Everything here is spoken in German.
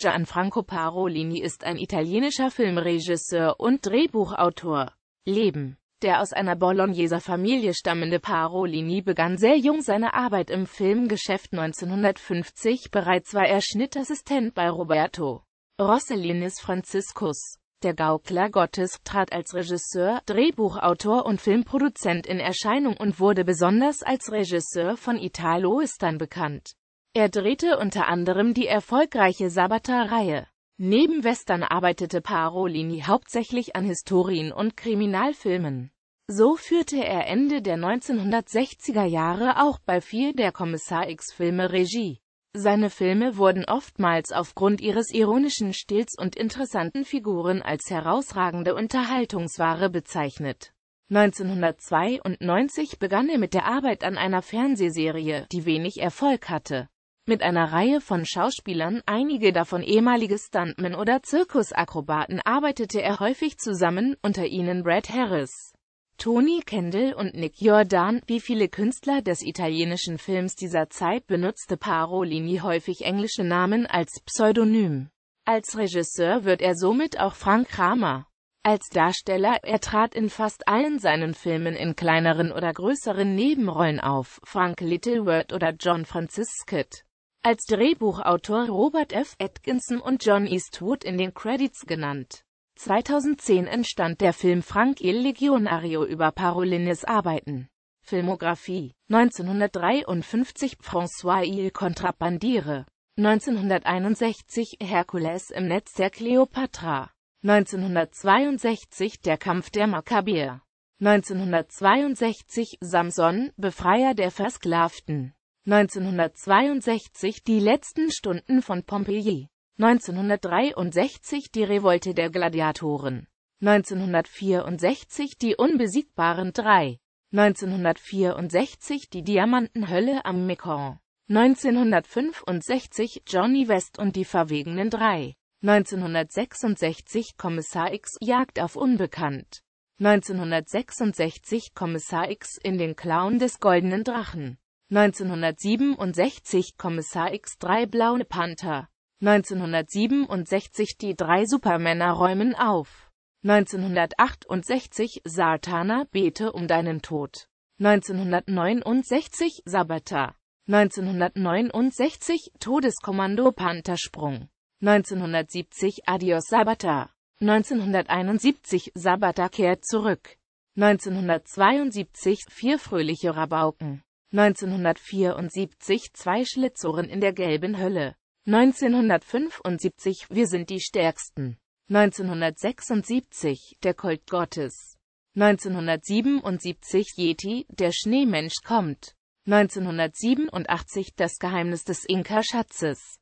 Gianfranco Parolini ist ein italienischer Filmregisseur und Drehbuchautor. Leben Der aus einer Bologneser Familie stammende Parolini begann sehr jung seine Arbeit im Filmgeschäft 1950, bereits war er Schnittassistent bei Roberto Rossellinis Franziskus. Der Gaukler Gottes trat als Regisseur, Drehbuchautor und Filmproduzent in Erscheinung und wurde besonders als Regisseur von Italo-Istern bekannt. Er drehte unter anderem die erfolgreiche Sabata-Reihe. Neben Western arbeitete Parolini hauptsächlich an Historien und Kriminalfilmen. So führte er Ende der 1960er Jahre auch bei vier der Kommissar X-Filme Regie. Seine Filme wurden oftmals aufgrund ihres ironischen Stils und interessanten Figuren als herausragende Unterhaltungsware bezeichnet. 1992 begann er mit der Arbeit an einer Fernsehserie, die wenig Erfolg hatte mit einer Reihe von Schauspielern, einige davon ehemalige Stuntmen oder Zirkusakrobaten, arbeitete er häufig zusammen, unter ihnen Brad Harris. Tony Kendall und Nick Jordan, wie viele Künstler des italienischen Films dieser Zeit benutzte Parolini häufig englische Namen als Pseudonym. Als Regisseur wird er somit auch Frank Kramer. Als Darsteller, er trat in fast allen seinen Filmen in kleineren oder größeren Nebenrollen auf, Frank Littleworth oder John Francis Kidd als Drehbuchautor Robert F. Atkinson und John Eastwood in den Credits genannt. 2010 entstand der Film Frank il Legionario über Parolines Arbeiten. Filmografie 1953 François il Contrabandiere 1961 Herkules im Netz der Kleopatra 1962 Der Kampf der Makkabäer 1962 Samson, Befreier der Versklavten 1962 Die letzten Stunden von Pompeji. 1963 Die Revolte der Gladiatoren. 1964 Die unbesiegbaren drei. 1964 Die Diamantenhölle am Mekong. 1965 Johnny West und die verwegenen drei. 1966 Kommissar X Jagd auf Unbekannt. 1966 Kommissar X in den Clown des Goldenen Drachen. 1967 Kommissar X3 Blaue Panther 1967 Die drei Supermänner räumen auf 1968 Satana bete um deinen Tod 1969 Sabata 1969 Todeskommando Panthersprung 1970 Adios Sabata 1971 Sabata kehrt zurück 1972 Vier fröhliche Rabauken 1974 Zwei Schlitzohren in der gelben Hölle. 1975 Wir sind die Stärksten. 1976 Der Colt Gottes. 1977 Yeti, der Schneemensch kommt. 1987 Das Geheimnis des Inka-Schatzes.